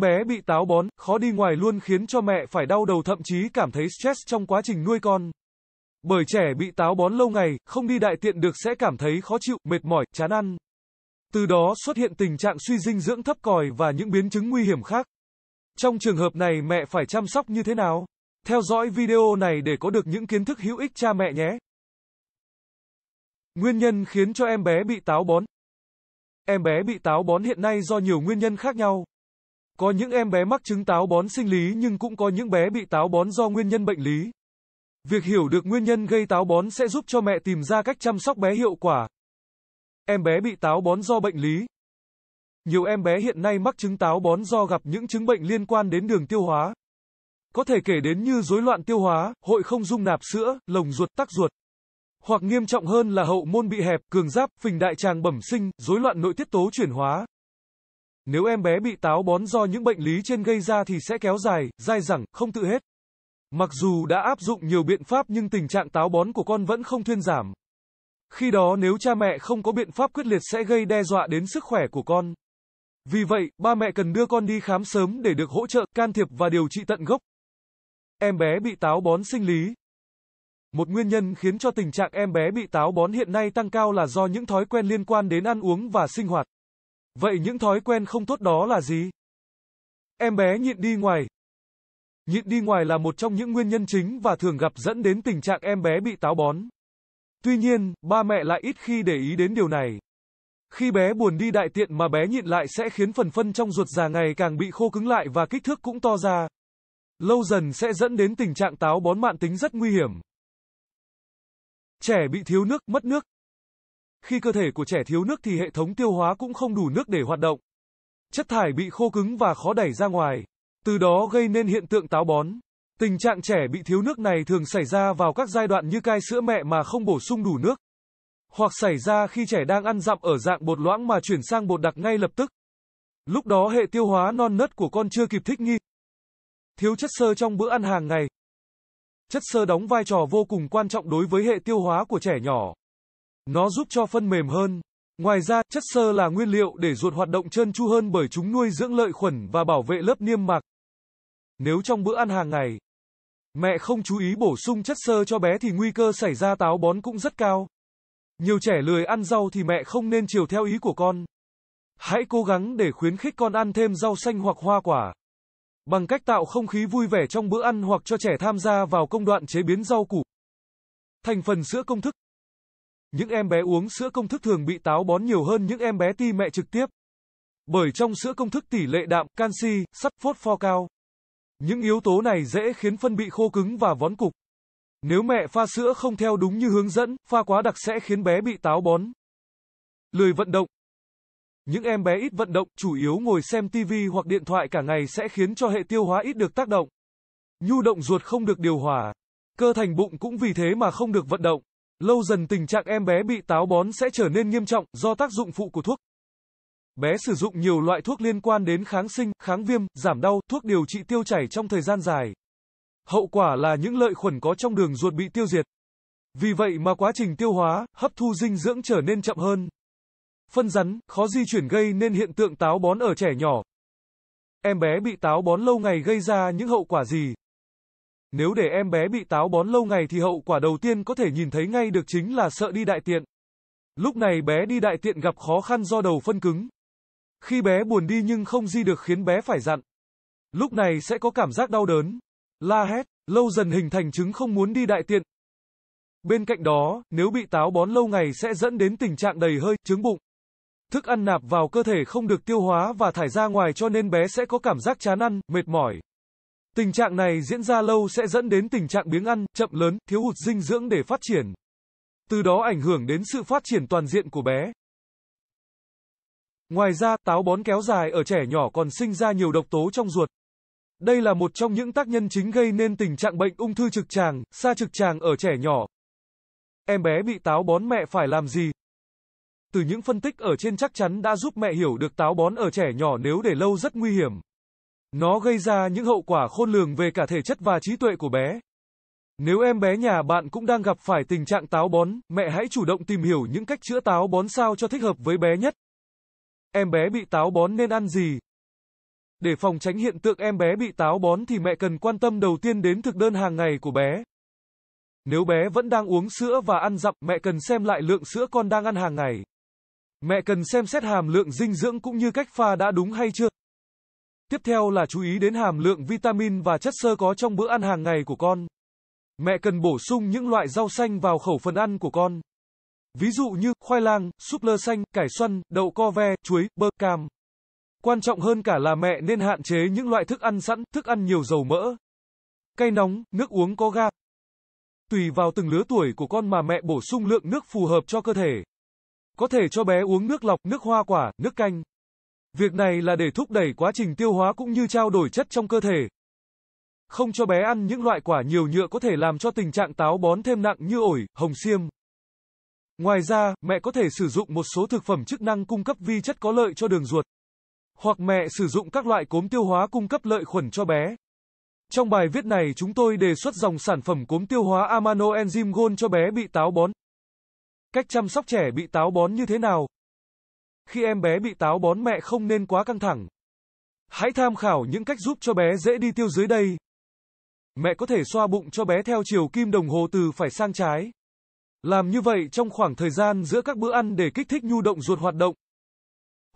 Em bé bị táo bón, khó đi ngoài luôn khiến cho mẹ phải đau đầu thậm chí cảm thấy stress trong quá trình nuôi con. Bởi trẻ bị táo bón lâu ngày, không đi đại tiện được sẽ cảm thấy khó chịu, mệt mỏi, chán ăn. Từ đó xuất hiện tình trạng suy dinh dưỡng thấp còi và những biến chứng nguy hiểm khác. Trong trường hợp này mẹ phải chăm sóc như thế nào? Theo dõi video này để có được những kiến thức hữu ích cha mẹ nhé. Nguyên nhân khiến cho em bé bị táo bón. Em bé bị táo bón hiện nay do nhiều nguyên nhân khác nhau. Có những em bé mắc chứng táo bón sinh lý nhưng cũng có những bé bị táo bón do nguyên nhân bệnh lý. Việc hiểu được nguyên nhân gây táo bón sẽ giúp cho mẹ tìm ra cách chăm sóc bé hiệu quả. Em bé bị táo bón do bệnh lý. Nhiều em bé hiện nay mắc chứng táo bón do gặp những chứng bệnh liên quan đến đường tiêu hóa. Có thể kể đến như rối loạn tiêu hóa, hội không dung nạp sữa, lồng ruột, tắc ruột. Hoặc nghiêm trọng hơn là hậu môn bị hẹp, cường giáp, phình đại tràng bẩm sinh, rối loạn nội tiết tố chuyển hóa. Nếu em bé bị táo bón do những bệnh lý trên gây ra thì sẽ kéo dài, dai dẳng, không tự hết. Mặc dù đã áp dụng nhiều biện pháp nhưng tình trạng táo bón của con vẫn không thuyên giảm. Khi đó nếu cha mẹ không có biện pháp quyết liệt sẽ gây đe dọa đến sức khỏe của con. Vì vậy, ba mẹ cần đưa con đi khám sớm để được hỗ trợ, can thiệp và điều trị tận gốc. Em bé bị táo bón sinh lý. Một nguyên nhân khiến cho tình trạng em bé bị táo bón hiện nay tăng cao là do những thói quen liên quan đến ăn uống và sinh hoạt. Vậy những thói quen không tốt đó là gì? Em bé nhịn đi ngoài. Nhịn đi ngoài là một trong những nguyên nhân chính và thường gặp dẫn đến tình trạng em bé bị táo bón. Tuy nhiên, ba mẹ lại ít khi để ý đến điều này. Khi bé buồn đi đại tiện mà bé nhịn lại sẽ khiến phần phân trong ruột già ngày càng bị khô cứng lại và kích thước cũng to ra. Lâu dần sẽ dẫn đến tình trạng táo bón mạng tính rất nguy hiểm. Trẻ bị thiếu nước, mất nước, khi cơ thể của trẻ thiếu nước thì hệ thống tiêu hóa cũng không đủ nước để hoạt động. Chất thải bị khô cứng và khó đẩy ra ngoài, từ đó gây nên hiện tượng táo bón. Tình trạng trẻ bị thiếu nước này thường xảy ra vào các giai đoạn như cai sữa mẹ mà không bổ sung đủ nước, hoặc xảy ra khi trẻ đang ăn dặm ở dạng bột loãng mà chuyển sang bột đặc ngay lập tức. Lúc đó hệ tiêu hóa non nớt của con chưa kịp thích nghi. Thiếu chất xơ trong bữa ăn hàng ngày. Chất xơ đóng vai trò vô cùng quan trọng đối với hệ tiêu hóa của trẻ nhỏ. Nó giúp cho phân mềm hơn. Ngoài ra, chất xơ là nguyên liệu để ruột hoạt động trơn tru hơn bởi chúng nuôi dưỡng lợi khuẩn và bảo vệ lớp niêm mạc. Nếu trong bữa ăn hàng ngày, mẹ không chú ý bổ sung chất xơ cho bé thì nguy cơ xảy ra táo bón cũng rất cao. Nhiều trẻ lười ăn rau thì mẹ không nên chiều theo ý của con. Hãy cố gắng để khuyến khích con ăn thêm rau xanh hoặc hoa quả. Bằng cách tạo không khí vui vẻ trong bữa ăn hoặc cho trẻ tham gia vào công đoạn chế biến rau củ. Thành phần sữa công thức những em bé uống sữa công thức thường bị táo bón nhiều hơn những em bé ti mẹ trực tiếp. Bởi trong sữa công thức tỷ lệ đạm, canxi, sắt, phốt pho cao. Những yếu tố này dễ khiến phân bị khô cứng và vón cục. Nếu mẹ pha sữa không theo đúng như hướng dẫn, pha quá đặc sẽ khiến bé bị táo bón. Lười vận động Những em bé ít vận động, chủ yếu ngồi xem TV hoặc điện thoại cả ngày sẽ khiến cho hệ tiêu hóa ít được tác động. Nhu động ruột không được điều hòa. Cơ thành bụng cũng vì thế mà không được vận động. Lâu dần tình trạng em bé bị táo bón sẽ trở nên nghiêm trọng do tác dụng phụ của thuốc. Bé sử dụng nhiều loại thuốc liên quan đến kháng sinh, kháng viêm, giảm đau, thuốc điều trị tiêu chảy trong thời gian dài. Hậu quả là những lợi khuẩn có trong đường ruột bị tiêu diệt. Vì vậy mà quá trình tiêu hóa, hấp thu dinh dưỡng trở nên chậm hơn. Phân rắn, khó di chuyển gây nên hiện tượng táo bón ở trẻ nhỏ. Em bé bị táo bón lâu ngày gây ra những hậu quả gì? Nếu để em bé bị táo bón lâu ngày thì hậu quả đầu tiên có thể nhìn thấy ngay được chính là sợ đi đại tiện. Lúc này bé đi đại tiện gặp khó khăn do đầu phân cứng. Khi bé buồn đi nhưng không di được khiến bé phải dặn. Lúc này sẽ có cảm giác đau đớn, la hét, lâu dần hình thành chứng không muốn đi đại tiện. Bên cạnh đó, nếu bị táo bón lâu ngày sẽ dẫn đến tình trạng đầy hơi, trướng bụng. Thức ăn nạp vào cơ thể không được tiêu hóa và thải ra ngoài cho nên bé sẽ có cảm giác chán ăn, mệt mỏi, Tình trạng này diễn ra lâu sẽ dẫn đến tình trạng biếng ăn, chậm lớn, thiếu hụt dinh dưỡng để phát triển. Từ đó ảnh hưởng đến sự phát triển toàn diện của bé. Ngoài ra, táo bón kéo dài ở trẻ nhỏ còn sinh ra nhiều độc tố trong ruột. Đây là một trong những tác nhân chính gây nên tình trạng bệnh ung thư trực tràng, xa trực tràng ở trẻ nhỏ. Em bé bị táo bón mẹ phải làm gì? Từ những phân tích ở trên chắc chắn đã giúp mẹ hiểu được táo bón ở trẻ nhỏ nếu để lâu rất nguy hiểm. Nó gây ra những hậu quả khôn lường về cả thể chất và trí tuệ của bé. Nếu em bé nhà bạn cũng đang gặp phải tình trạng táo bón, mẹ hãy chủ động tìm hiểu những cách chữa táo bón sao cho thích hợp với bé nhất. Em bé bị táo bón nên ăn gì? Để phòng tránh hiện tượng em bé bị táo bón thì mẹ cần quan tâm đầu tiên đến thực đơn hàng ngày của bé. Nếu bé vẫn đang uống sữa và ăn dặm, mẹ cần xem lại lượng sữa con đang ăn hàng ngày. Mẹ cần xem xét hàm lượng dinh dưỡng cũng như cách pha đã đúng hay chưa. Tiếp theo là chú ý đến hàm lượng vitamin và chất xơ có trong bữa ăn hàng ngày của con. Mẹ cần bổ sung những loại rau xanh vào khẩu phần ăn của con. Ví dụ như khoai lang, súp lơ xanh, cải xoăn, đậu co ve, chuối, bơ cam. Quan trọng hơn cả là mẹ nên hạn chế những loại thức ăn sẵn, thức ăn nhiều dầu mỡ. Cay nóng, nước uống có ga. Tùy vào từng lứa tuổi của con mà mẹ bổ sung lượng nước phù hợp cho cơ thể. Có thể cho bé uống nước lọc, nước hoa quả, nước canh. Việc này là để thúc đẩy quá trình tiêu hóa cũng như trao đổi chất trong cơ thể. Không cho bé ăn những loại quả nhiều nhựa có thể làm cho tình trạng táo bón thêm nặng như ổi, hồng xiêm. Ngoài ra, mẹ có thể sử dụng một số thực phẩm chức năng cung cấp vi chất có lợi cho đường ruột. Hoặc mẹ sử dụng các loại cốm tiêu hóa cung cấp lợi khuẩn cho bé. Trong bài viết này chúng tôi đề xuất dòng sản phẩm cốm tiêu hóa amano enzyme gold cho bé bị táo bón. Cách chăm sóc trẻ bị táo bón như thế nào? khi em bé bị táo bón mẹ không nên quá căng thẳng. Hãy tham khảo những cách giúp cho bé dễ đi tiêu dưới đây. Mẹ có thể xoa bụng cho bé theo chiều kim đồng hồ từ phải sang trái. Làm như vậy trong khoảng thời gian giữa các bữa ăn để kích thích nhu động ruột hoạt động.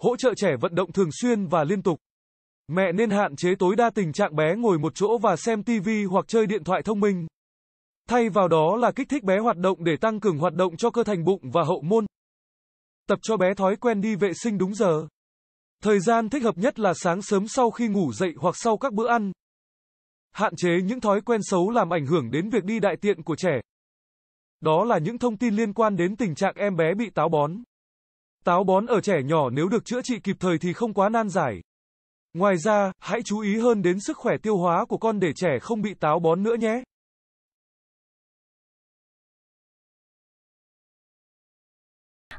Hỗ trợ trẻ vận động thường xuyên và liên tục. Mẹ nên hạn chế tối đa tình trạng bé ngồi một chỗ và xem TV hoặc chơi điện thoại thông minh. Thay vào đó là kích thích bé hoạt động để tăng cường hoạt động cho cơ thành bụng và hậu môn tập cho bé thói quen đi vệ sinh đúng giờ. Thời gian thích hợp nhất là sáng sớm sau khi ngủ dậy hoặc sau các bữa ăn. Hạn chế những thói quen xấu làm ảnh hưởng đến việc đi đại tiện của trẻ. Đó là những thông tin liên quan đến tình trạng em bé bị táo bón. Táo bón ở trẻ nhỏ nếu được chữa trị kịp thời thì không quá nan giải. Ngoài ra, hãy chú ý hơn đến sức khỏe tiêu hóa của con để trẻ không bị táo bón nữa nhé.